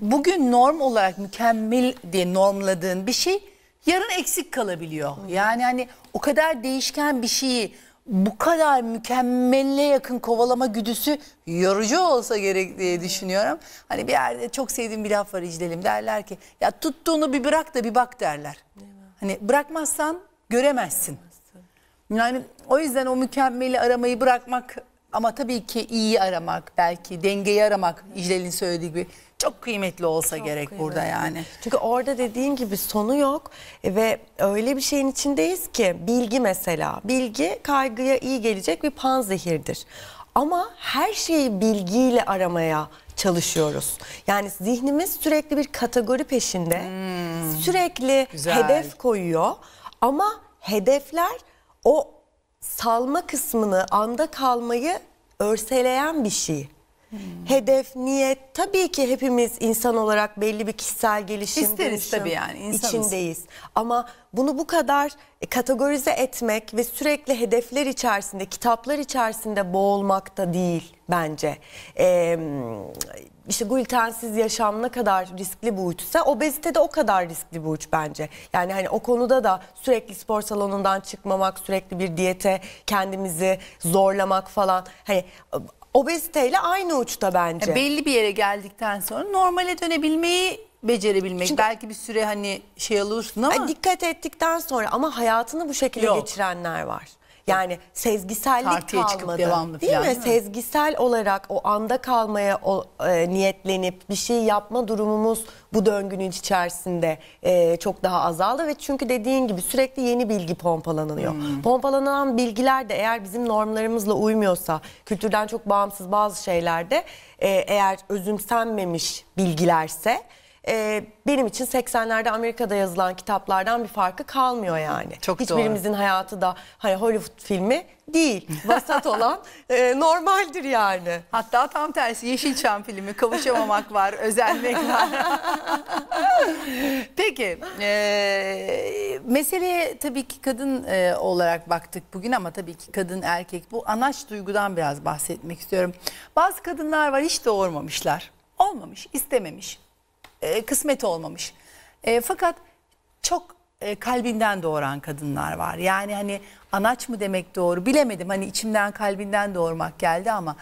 bugün norm olarak mükemmel diye normladığın bir şey yarın eksik kalabiliyor. Hı hı. Yani hani o kadar değişken bir şeyi bu kadar mükemmelle yakın kovalama güdüsü yorucu olsa gerek diye düşünüyorum. Hani bir yerde çok sevdiğim bir laf var İclelim derler ki ya tuttuğunu bir bırak da bir bak derler. Hani bırakmazsan göremezsin. Yani o yüzden o mükemmeli aramayı bırakmak ama tabii ki iyi aramak belki dengeyi aramak İclel'in söylediği gibi çok kıymetli olsa çok gerek kıymetli. burada yani. Çünkü orada dediğin gibi sonu yok e, ve öyle bir şeyin
içindeyiz ki bilgi mesela. Bilgi kaygıya iyi gelecek bir panzehirdir. Ama her şeyi bilgiyle aramaya çalışıyoruz. Yani zihnimiz sürekli bir kategori peşinde. Hmm. Sürekli Güzel. hedef koyuyor ama hedefler o salma kısmını, anda kalmayı örseleyen bir şey. Hedef, niyet tabii ki hepimiz insan olarak belli bir kişisel gelişim İsteriz tabii yani insanız. içindeyiz. Ama bunu bu kadar e, kategorize etmek ve sürekli hedefler içerisinde, kitaplar içerisinde boğulmak da değil bence. Ee, işte glutensiz yaşam ne kadar riskli bu uçsa obezite de o kadar riskli bu uç bence. Yani hani o konuda da sürekli spor salonundan çıkmamak, sürekli bir diyete kendimizi zorlamak falan. Hani obeziteyle
aynı uçta bence. Ya e, belli bir yere geldikten sonra normale dönebilmeyi becerebilmek. Çünkü, Belki bir süre hani şey alırsın ama. Dikkat ettikten sonra
ama hayatını bu şekilde Yok. geçirenler var. Yani sezgisellik Partiye kalmadı. devamlı değil falan, mi? Değil mi? Sezgisel olarak o anda kalmaya o, e, niyetlenip bir şey yapma durumumuz bu döngünün içerisinde e, çok daha azaldı ve çünkü dediğin gibi sürekli yeni bilgi pompalanıyor. Hmm. Pompalanan bilgiler de eğer bizim normlarımızla uymuyorsa, kültürden çok bağımsız bazı şeylerde e, eğer özümsenmemiş bilgilerse e, benim için 80'lerde Amerika'da yazılan kitaplardan bir farkı kalmıyor yani. Çok Hiçbirimizin doğru. hayatı da hani Hollywood filmi değil. Vasat *laughs* olan e,
normaldir yani. Hatta tam tersi Yeşilçam filmi kavuşamamak var, *laughs* özenmek var. *laughs* Peki e, meseleye tabii ki kadın e, olarak baktık bugün ama tabii ki kadın erkek bu anaç duygudan biraz bahsetmek istiyorum. Bazı kadınlar var hiç doğurmamışlar. Olmamış, istememiş e, kısmet olmamış. E, fakat çok e, kalbinden doğuran kadınlar var. Yani hani anaç mı demek doğru bilemedim. Hani içimden kalbinden doğurmak geldi ama.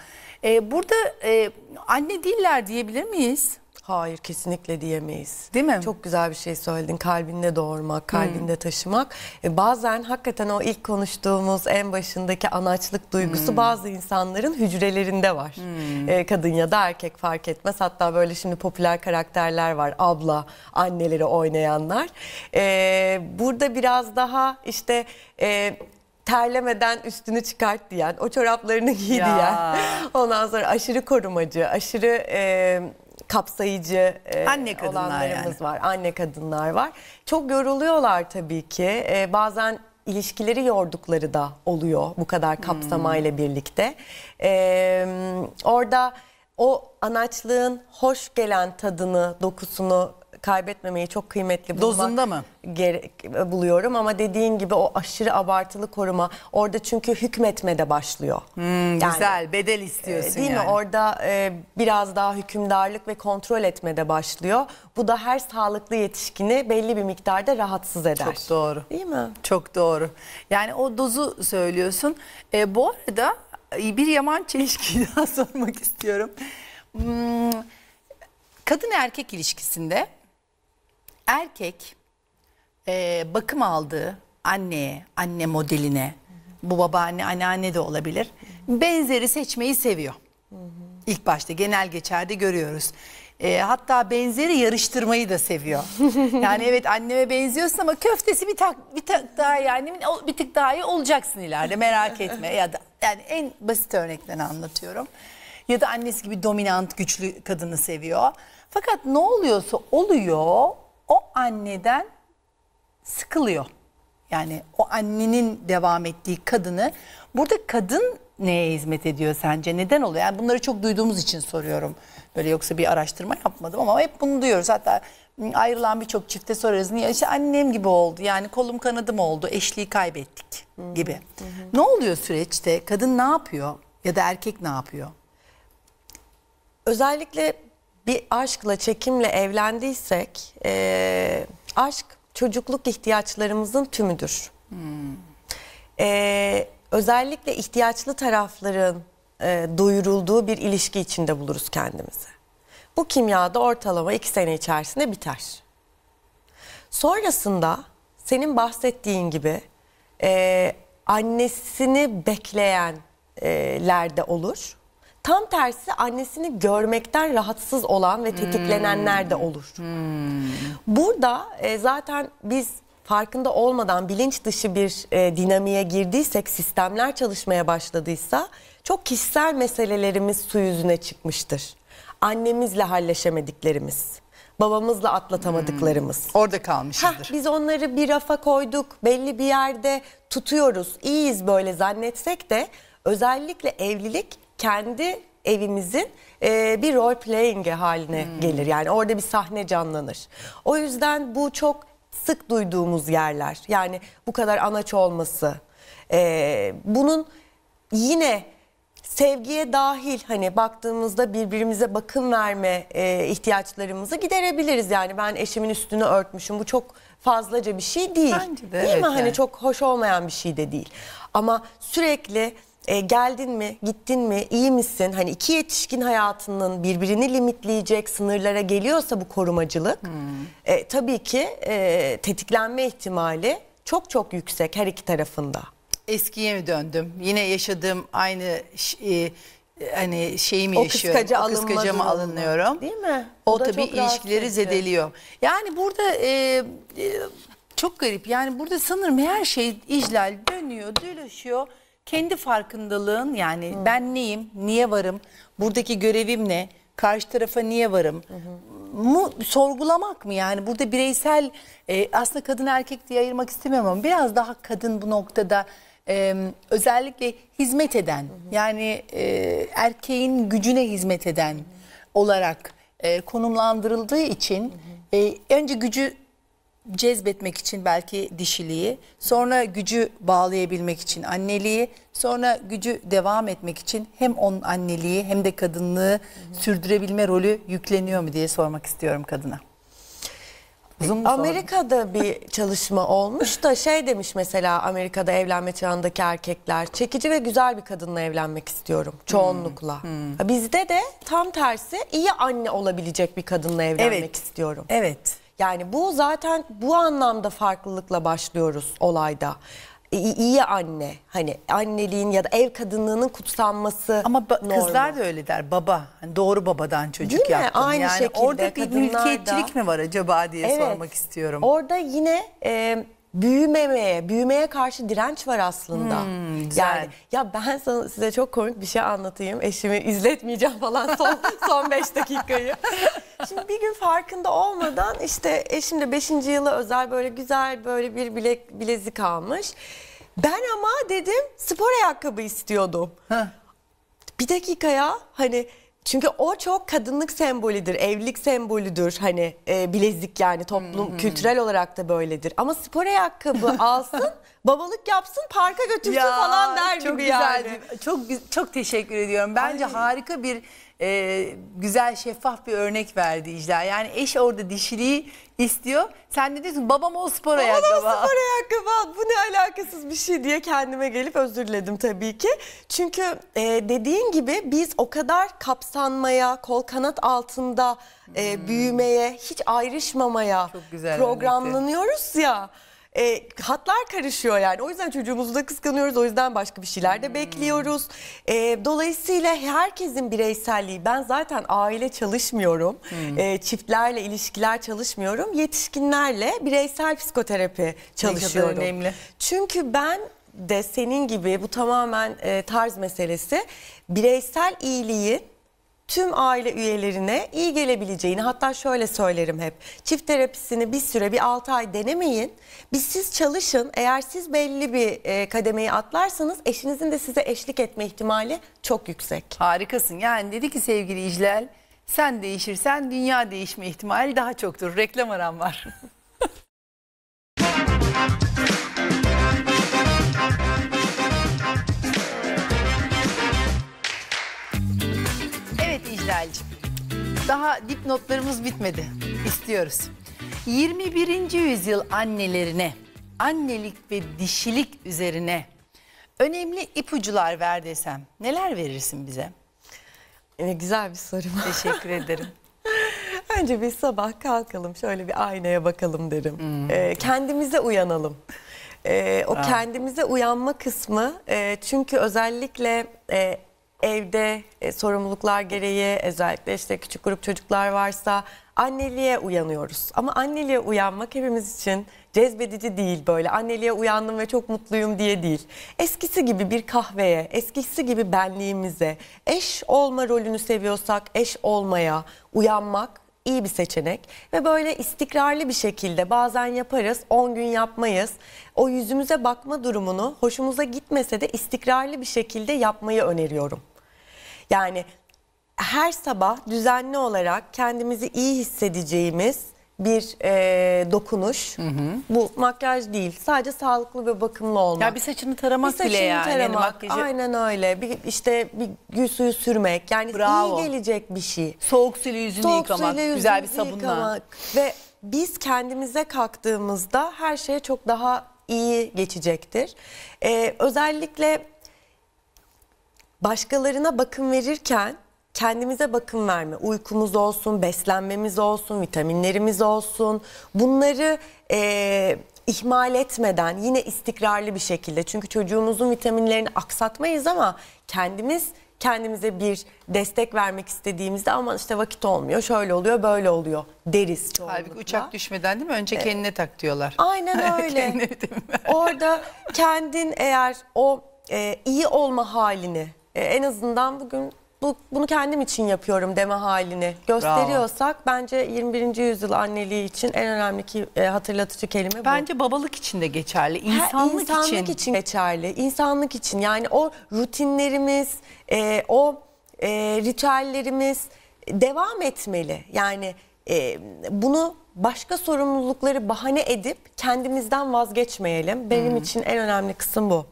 E, burada e, anne değiller diyebilir miyiz? Hayır
kesinlikle diyemeyiz. Değil mi? Çok güzel bir şey söyledin. Kalbinde doğurmak, kalbinde hmm. taşımak. E, bazen hakikaten o ilk konuştuğumuz en başındaki anaçlık duygusu hmm. bazı insanların hücrelerinde var. Hmm. E, kadın ya da erkek fark etmez. Hatta böyle şimdi popüler karakterler var. Abla, anneleri oynayanlar. E, burada biraz daha işte... E, terlemeden üstünü çıkart diyen, o çoraplarını giy diyen, *laughs* ondan sonra aşırı korumacı, aşırı e, kapsayıcı e, anne olanlarımız yani. var. Anne kadınlar var. Çok yoruluyorlar tabii ki. E, bazen ilişkileri yordukları da oluyor bu kadar hmm. kapsamayla hmm. birlikte. E, orada o anaçlığın hoş gelen tadını, dokusunu kaybetmemeyi çok kıymetli Dozunda mı? Gerek, buluyorum ama dediğin gibi o aşırı abartılı koruma orada çünkü hükmetmede başlıyor. Hmm, yani, güzel
bedel istiyorsun e, değil yani. mi?
Orada e, biraz daha hükümdarlık ve kontrol etmede başlıyor.
Bu da her sağlıklı yetişkini belli bir miktarda rahatsız eder. Çok doğru. Değil mi? Çok doğru. Yani o dozu söylüyorsun. E, bu arada e, bir yaman çelişkiyi *laughs* daha sormak istiyorum. Hmm, kadın erkek ilişkisinde erkek e, bakım aldığı anneye, anne modeline, bu babaanne, anneanne de olabilir. Benzeri seçmeyi seviyor. İlk başta genel geçerde görüyoruz. E, hatta benzeri yarıştırmayı da seviyor. *laughs* Yani evet anneme benziyorsun ama köftesi bir tak bir tak daha yani bir tık daha iyi olacaksın ileride merak *laughs* etme ya da yani en basit örnekten anlatıyorum. Ya da annesi gibi dominant güçlü kadını seviyor. Fakat ne oluyorsa oluyor o anneden sıkılıyor. Yani o annenin devam ettiği kadını. Burada kadın neye hizmet ediyor sence? Neden oluyor? Yani bunları çok duyduğumuz için soruyorum. Böyle yoksa bir araştırma yapmadım ama hep bunu duyuyoruz. Hatta hmm, ayrılan birçok çifte sorarız Niye? İşte annem gibi oldu. Yani kolum kanadım oldu. Eşliği kaybettik gibi. Hı hı. Ne oluyor süreçte? Kadın ne yapıyor? Ya da erkek ne yapıyor? Özellikle bir aşkla, çekimle
evlendiysek e, aşk çocukluk ihtiyaçlarımızın tümüdür. Hmm. E, özellikle ihtiyaçlı tarafların e, doyurulduğu bir ilişki içinde buluruz kendimizi. Bu kimyada ortalama iki sene içerisinde biter. Sonrasında senin bahsettiğin gibi e, annesini bekleyenlerde olur. Tam tersi annesini görmekten rahatsız olan ve tetiklenenler de hmm. olur. Hmm. Burada e, zaten biz farkında olmadan bilinç dışı bir e, dinamiğe girdiysek, sistemler çalışmaya başladıysa çok kişisel meselelerimiz su yüzüne çıkmıştır. Annemizle halleşemediklerimiz babamızla
atlatamadıklarımız. Hmm,
orada kalmışızdır. Heh, biz onları bir rafa koyduk, belli bir yerde tutuyoruz, iyiyiz böyle zannetsek de özellikle evlilik kendi evimizin e, bir role playing haline hmm. gelir. Yani orada bir sahne canlanır. O yüzden bu çok sık duyduğumuz yerler. Yani bu kadar anaç olması. E, bunun yine sevgiye dahil hani baktığımızda birbirimize bakım verme e, ihtiyaçlarımızı giderebiliriz. Yani ben eşimin üstünü örtmüşüm. Bu çok fazlaca bir şey değil. Bence de, değil evet mi? Hani yani. Hani çok hoş olmayan bir şey de değil. Ama sürekli e, geldin mi, gittin mi, iyi misin? Hani iki yetişkin hayatının birbirini limitleyecek sınırlara geliyorsa bu korumacılık hmm. e, tabii ki e, tetiklenme ihtimali çok çok yüksek her iki tarafında.
Eskiye mi döndüm? Yine yaşadığım aynı e, hani şeyi mi o yaşıyorum? Kıskaca o kıskaca mı alınıyorum? Değil mi? O, o tabii ilişkileri zedeliyor. Yani burada e, e, çok garip. Yani burada sanırım her şey iclal dönüyor, dolaşıyor kendi farkındalığın yani Hı. ben neyim, niye varım, buradaki görevim ne, karşı tarafa niye varım hı hı. mu sorgulamak mı yani burada bireysel e, aslında kadın erkek diye ayırmak istemiyorum ama biraz daha kadın bu noktada e, özellikle hizmet eden hı hı. yani e, erkeğin gücüne hizmet eden hı hı. olarak e, konumlandırıldığı için hı hı. E, önce gücü cezbetmek için belki dişiliği, sonra gücü bağlayabilmek için anneliği, sonra gücü devam etmek için hem onun anneliği hem de kadınlığı hı hı. sürdürebilme rolü yükleniyor mu diye sormak istiyorum kadına. Amerika'da bir çalışma olmuş da şey demiş
mesela Amerika'da evlenme çağındaki erkekler çekici ve güzel bir kadınla evlenmek istiyorum çoğunlukla. Hmm. Hmm. Bizde de tam tersi iyi anne olabilecek bir kadınla evlenmek evet. istiyorum. Evet. Yani bu zaten bu anlamda farklılıkla başlıyoruz olayda. İyi, iyi anne hani anneliğin ya da ev kadınlığının kutsanması ama
normu. kızlar da öyle der baba hani doğru babadan çocuk Değil yaptın mi? Aynı yani şekilde orada bir mülkiyetçilik da... mi var acaba diye evet, sormak istiyorum.
Orada yine e, büyümemeye, büyümeye karşı direnç var aslında. Hmm, Yani ya ben sana, size çok komik bir şey anlatayım. Eşimi izletmeyeceğim falan *laughs* son son 5 dakikayı. Şimdi bir gün farkında olmadan işte eşim de 5. yıla özel böyle güzel böyle bir bilek bilezik almış. Ben ama dedim spor ayakkabı istiyordum. Heh. Bir dakika ya hani çünkü o çok kadınlık sembolüdür, evlilik sembolüdür. Hani e, bilezik yani toplum hmm. kültürel olarak da böyledir. Ama spor ayakkabı *laughs* alsın,
babalık yapsın,
parka götürsün ya, falan der çok gibi güzeldi.
yani. Çok çok teşekkür ediyorum. Bence Ay. harika bir e, güzel şeffaf bir örnek verdi İcra. Yani eş orada dişiliği istiyor. Sen de diyorsun babam o spor babam ayakkabı. Babam spor ayakkabı bu
ne alakasız bir şey diye kendime gelip özür diledim tabii ki. Çünkü e, dediğin gibi biz o kadar kapsanmaya, kol kanat altında e, hmm. büyümeye, hiç ayrışmamaya programlanıyoruz ya. E, hatlar karışıyor yani. O yüzden çocuğumuzu da kıskanıyoruz. O yüzden başka bir şeyler de hmm. bekliyoruz. E, dolayısıyla herkesin bireyselliği. Ben zaten aile çalışmıyorum. Hmm. E, çiftlerle ilişkiler çalışmıyorum. Yetişkinlerle bireysel psikoterapi çalışıyorum. Ne kadar önemli. Çünkü ben de senin gibi bu tamamen e, tarz meselesi. Bireysel iyiliği tüm aile üyelerine iyi gelebileceğini hatta şöyle söylerim hep. Çift terapisini bir süre bir 6 ay denemeyin. Biz siz çalışın. Eğer siz
belli bir e, kademeyi atlarsanız eşinizin de size eşlik etme ihtimali çok yüksek. Harikasın. Yani dedi ki sevgili İclal sen değişirsen dünya değişme ihtimali daha çoktur. Reklam aram var. *laughs* Daha dip notlarımız bitmedi. İstiyoruz. 21. yüzyıl annelerine, annelik ve dişilik üzerine önemli ipucular ver desem neler verirsin bize? Ee, güzel bir soru. Teşekkür ederim. *laughs* Önce bir sabah
kalkalım şöyle bir aynaya bakalım derim. Hmm. Ee, kendimize uyanalım. Ee, o ha. kendimize uyanma kısmı e, çünkü özellikle e, evde e, sorumluluklar gereği özellikle işte küçük grup çocuklar varsa anneliğe uyanıyoruz. Ama anneliğe uyanmak hepimiz için cezbedici değil böyle. Anneliğe uyandım ve çok mutluyum diye değil. Eskisi gibi bir kahveye, eskisi gibi benliğimize, eş olma rolünü seviyorsak eş olmaya uyanmak iyi bir seçenek ve böyle istikrarlı bir şekilde bazen yaparız 10 gün yapmayız. O yüzümüze bakma durumunu hoşumuza gitmese de istikrarlı bir şekilde yapmayı öneriyorum. Yani her sabah düzenli olarak kendimizi iyi hissedeceğimiz bir e, dokunuş. Hı hı. Bu makyaj değil. Sadece sağlıklı ve bakımlı olmak. Ya bir saçını taramak bir saçını bile yani. Hani taramak, yani makyajı... Aynen öyle. Bir, işte bir gül suyu sürmek. Yani Bravo. iyi gelecek bir şey. Soğuk suyla yüzünü Soğuk yıkamak. Suyla yüzünü güzel bir sabunla. Yıkamak. Ve biz kendimize kalktığımızda her şey çok daha iyi geçecektir. Ee, özellikle başkalarına bakım verirken kendimize bakım verme, uykumuz olsun, beslenmemiz olsun, vitaminlerimiz olsun bunları e, ihmal etmeden yine istikrarlı bir şekilde çünkü çocuğumuzun vitaminlerini aksatmayız ama kendimiz kendimize bir destek vermek istediğimizde ama işte vakit olmuyor, şöyle oluyor, böyle oluyor deriz
çoğunlukla. Halbuki uçak düşmeden değil mi? Önce evet. kendine tak diyorlar. Aynen *laughs* öyle. Orada kendin eğer o e, iyi olma halini e, en azından
bugün bu, bunu kendim için yapıyorum deme halini gösteriyorsak Bravo. bence 21. yüzyıl anneliği için en önemli ki, e, hatırlatıcı kelime bu. Bence babalık için de geçerli, insanlık, ha, insanlık için. için geçerli, insanlık için. Yani o rutinlerimiz, e, o e, ritüellerimiz devam etmeli. Yani e, bunu başka sorumlulukları bahane edip kendimizden vazgeçmeyelim. Benim hmm. için
en önemli kısım bu.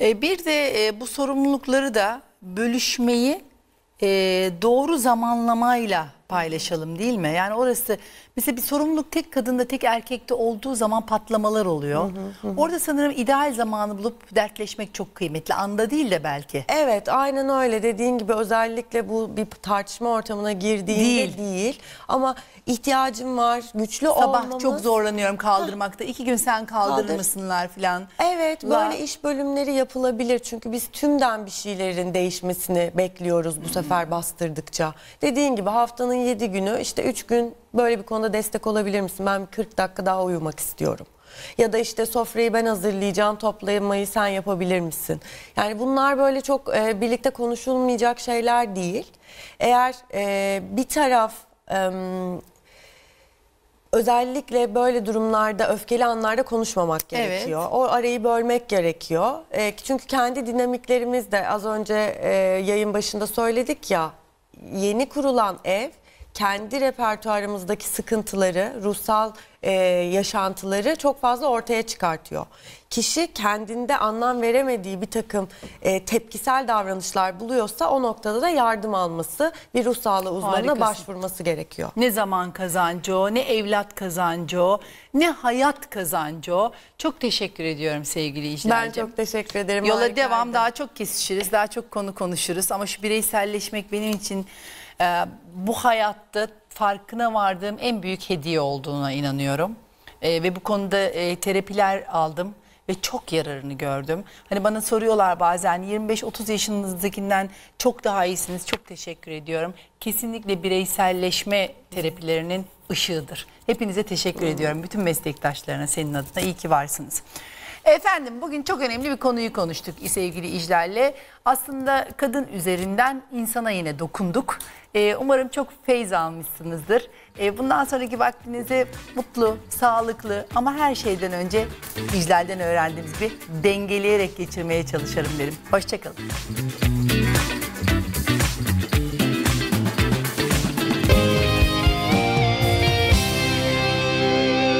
E, bir de e, bu sorumlulukları da bölüşmeyi e, doğru zamanlamayla paylaşalım değil mi? Yani orası Mesela bir sorumluluk tek kadında tek erkekte olduğu zaman patlamalar oluyor. Hı hı hı. Orada sanırım ideal zamanı bulup dertleşmek çok kıymetli. Anda değil de belki. Evet aynen öyle dediğin
gibi özellikle bu bir tartışma ortamına girdiğinde değil. değil. Ama ihtiyacım var güçlü Sabah olmamız. Sabah çok zorlanıyorum kaldırmakta.
İki gün sen kaldırır Kaldır. mısınlar falan?
Evet La. böyle iş bölümleri yapılabilir. Çünkü biz tümden bir şeylerin değişmesini bekliyoruz bu sefer bastırdıkça. Dediğin gibi haftanın yedi günü işte üç gün Böyle bir konuda destek olabilir misin? Ben 40 dakika daha uyumak istiyorum. Ya da işte sofrayı ben hazırlayacağım, toplamayı sen yapabilir misin? Yani bunlar böyle çok e, birlikte konuşulmayacak şeyler değil. Eğer e, bir taraf e, özellikle böyle durumlarda öfkeli anlarda konuşmamak gerekiyor. Evet. O arayı bölmek gerekiyor. E, çünkü kendi dinamiklerimiz de az önce e, yayın başında söyledik ya yeni kurulan ev kendi repertuarımızdaki sıkıntıları, ruhsal e, yaşantıları çok fazla ortaya çıkartıyor. Kişi kendinde anlam veremediği bir takım e, tepkisel davranışlar buluyorsa o noktada da yardım alması, bir ruh sağlığı uzmanına Harikasın. başvurması gerekiyor.
Ne zaman kazancı o, ne evlat kazancı o, ne hayat kazancı o. Çok teşekkür ediyorum sevgili izleyicilerim. Ben çok teşekkür ederim. Yola devam daha çok kesişiriz, daha çok konu konuşuruz ama şu bireyselleşmek benim için e, bu hayatta farkına vardığım en büyük hediye olduğuna inanıyorum. E, ve bu konuda e, terapiler aldım ve çok yararını gördüm. Hani bana soruyorlar bazen 25-30 yaşınızdakinden çok daha iyisiniz. Çok teşekkür ediyorum. Kesinlikle bireyselleşme terapilerinin ışığıdır. Hepinize teşekkür ediyorum. Bütün meslektaşlarına senin adına iyi ki varsınız. Efendim bugün çok önemli bir konuyu konuştuk sevgili İclal'le. Aslında kadın üzerinden insana yine dokunduk. Ee, umarım çok feyz almışsınızdır. Ee, bundan sonraki vaktinizi mutlu, sağlıklı ama her şeyden önce İclal'den öğrendiğimiz bir dengeleyerek geçirmeye çalışırım derim. Hoşçakalın.